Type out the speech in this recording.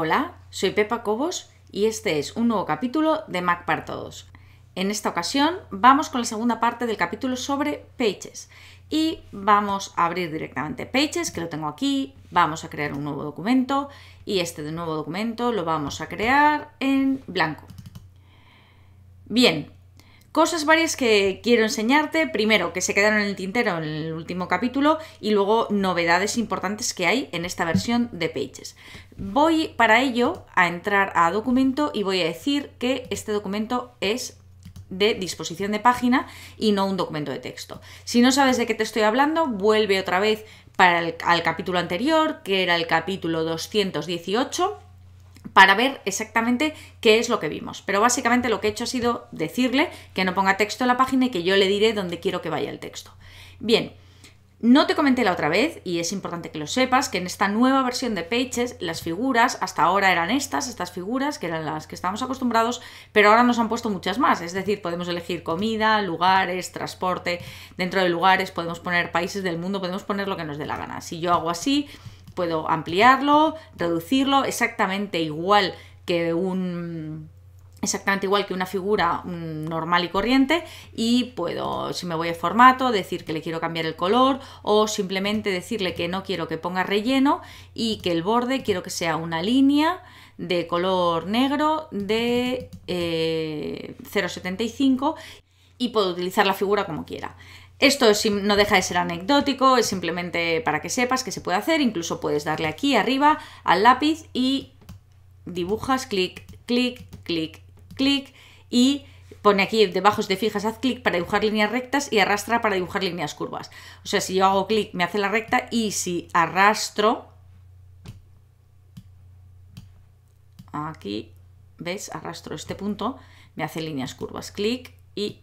Hola, soy Pepa Cobos y este es un nuevo capítulo de Mac para Todos. En esta ocasión vamos con la segunda parte del capítulo sobre Pages y vamos a abrir directamente Pages, que lo tengo aquí, vamos a crear un nuevo documento y este nuevo documento lo vamos a crear en blanco. Bien, Cosas varias que quiero enseñarte, primero que se quedaron en el tintero en el último capítulo y luego novedades importantes que hay en esta versión de Pages. Voy para ello a entrar a documento y voy a decir que este documento es de disposición de página y no un documento de texto. Si no sabes de qué te estoy hablando, vuelve otra vez para al capítulo anterior, que era el capítulo 218 para ver exactamente qué es lo que vimos. Pero básicamente lo que he hecho ha sido decirle que no ponga texto en la página y que yo le diré dónde quiero que vaya el texto. Bien, no te comenté la otra vez, y es importante que lo sepas, que en esta nueva versión de Pages las figuras hasta ahora eran estas, estas figuras, que eran las que estábamos acostumbrados, pero ahora nos han puesto muchas más. Es decir, podemos elegir comida, lugares, transporte, dentro de lugares podemos poner países del mundo, podemos poner lo que nos dé la gana. Si yo hago así, puedo ampliarlo, reducirlo, exactamente igual que un exactamente igual que una figura mm, normal y corriente y puedo, si me voy a formato, decir que le quiero cambiar el color o simplemente decirle que no quiero que ponga relleno y que el borde quiero que sea una línea de color negro de eh, 0,75 y puedo utilizar la figura como quiera. Esto no deja de ser anecdótico, es simplemente para que sepas que se puede hacer, incluso puedes darle aquí arriba al lápiz y dibujas clic, clic, clic, clic y pone aquí debajo de fijas haz clic para dibujar líneas rectas y arrastra para dibujar líneas curvas. O sea, si yo hago clic me hace la recta y si arrastro aquí, ¿ves? Arrastro este punto, me hace líneas curvas. Clic y